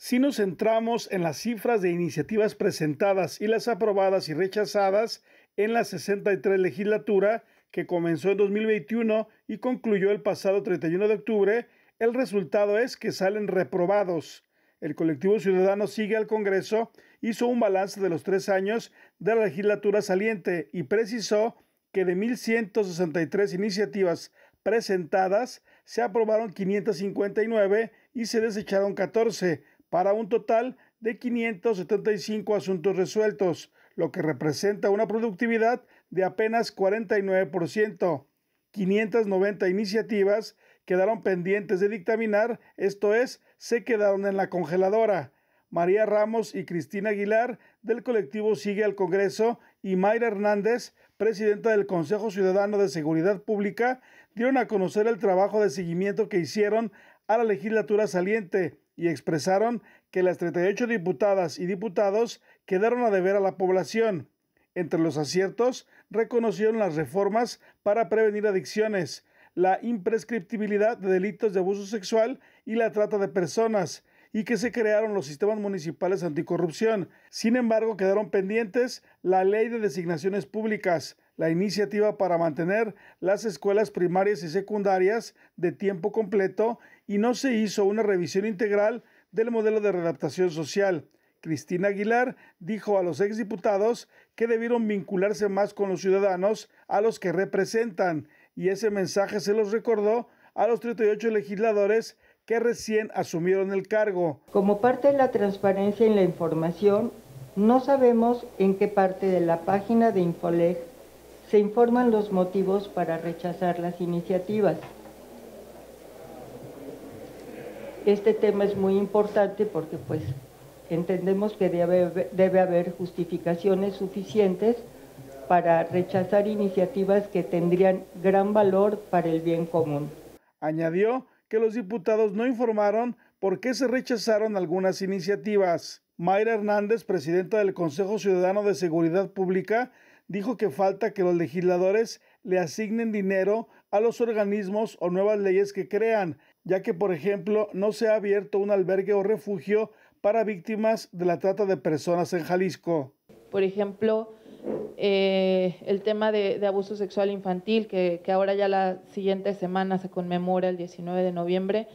Si nos centramos en las cifras de iniciativas presentadas y las aprobadas y rechazadas en la 63 legislatura que comenzó en 2021 y concluyó el pasado 31 de octubre, el resultado es que salen reprobados. El colectivo ciudadano sigue al Congreso, hizo un balance de los tres años de la legislatura saliente y precisó que de 1.163 iniciativas presentadas, se aprobaron 559 y se desecharon 14, para un total de 575 asuntos resueltos, lo que representa una productividad de apenas 49%. 590 iniciativas quedaron pendientes de dictaminar, esto es, se quedaron en la congeladora. María Ramos y Cristina Aguilar del colectivo Sigue al Congreso y Mayra Hernández, presidenta del Consejo Ciudadano de Seguridad Pública, dieron a conocer el trabajo de seguimiento que hicieron a la legislatura saliente, y expresaron que las 38 diputadas y diputados quedaron a deber a la población. Entre los aciertos, reconocieron las reformas para prevenir adicciones, la imprescriptibilidad de delitos de abuso sexual y la trata de personas, y que se crearon los sistemas municipales anticorrupción. Sin embargo, quedaron pendientes la ley de designaciones públicas, la iniciativa para mantener las escuelas primarias y secundarias de tiempo completo y no se hizo una revisión integral del modelo de redactación social. Cristina Aguilar dijo a los exdiputados que debieron vincularse más con los ciudadanos a los que representan y ese mensaje se los recordó a los 38 legisladores que recién asumieron el cargo. Como parte de la transparencia en la información, no sabemos en qué parte de la página de Infoleg se informan los motivos para rechazar las iniciativas. Este tema es muy importante porque pues entendemos que debe, debe haber justificaciones suficientes para rechazar iniciativas que tendrían gran valor para el bien común. Añadió que los diputados no informaron por qué se rechazaron algunas iniciativas. Mayra Hernández, presidenta del Consejo Ciudadano de Seguridad Pública, dijo que falta que los legisladores le asignen dinero a los organismos o nuevas leyes que crean ya que por ejemplo no se ha abierto un albergue o refugio para víctimas de la trata de personas en Jalisco. Por ejemplo, eh, el tema de, abuso sexual infantil, que, que, ahora ya la siguiente semana se conmemora el 19 de noviembre,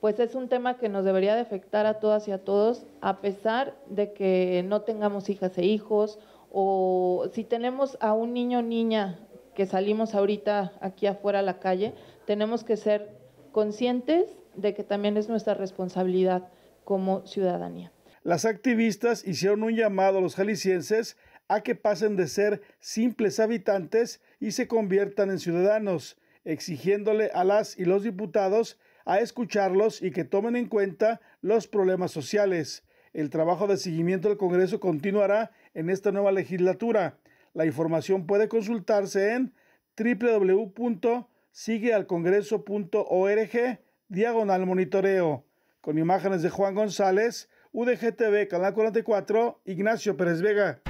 pues es un tema que nos debería de afectar a todas y a todos, a pesar de que no tengamos hijas e hijos, o si tenemos a un niño o niña que salimos ahorita aquí afuera a la calle, tenemos que ser conscientes de que también es nuestra responsabilidad como ciudadanía. Las activistas hicieron un llamado a los jaliscienses a que pasen de ser simples habitantes y se conviertan en ciudadanos, exigiéndole a las y los diputados a escucharlos y que tomen en cuenta los problemas sociales. El trabajo de seguimiento del Congreso continuará en esta nueva legislatura. La información puede consultarse en www Sigue al congreso.org diagonal monitoreo. Con imágenes de Juan González, UDGTV, Canal 44, Ignacio Pérez Vega.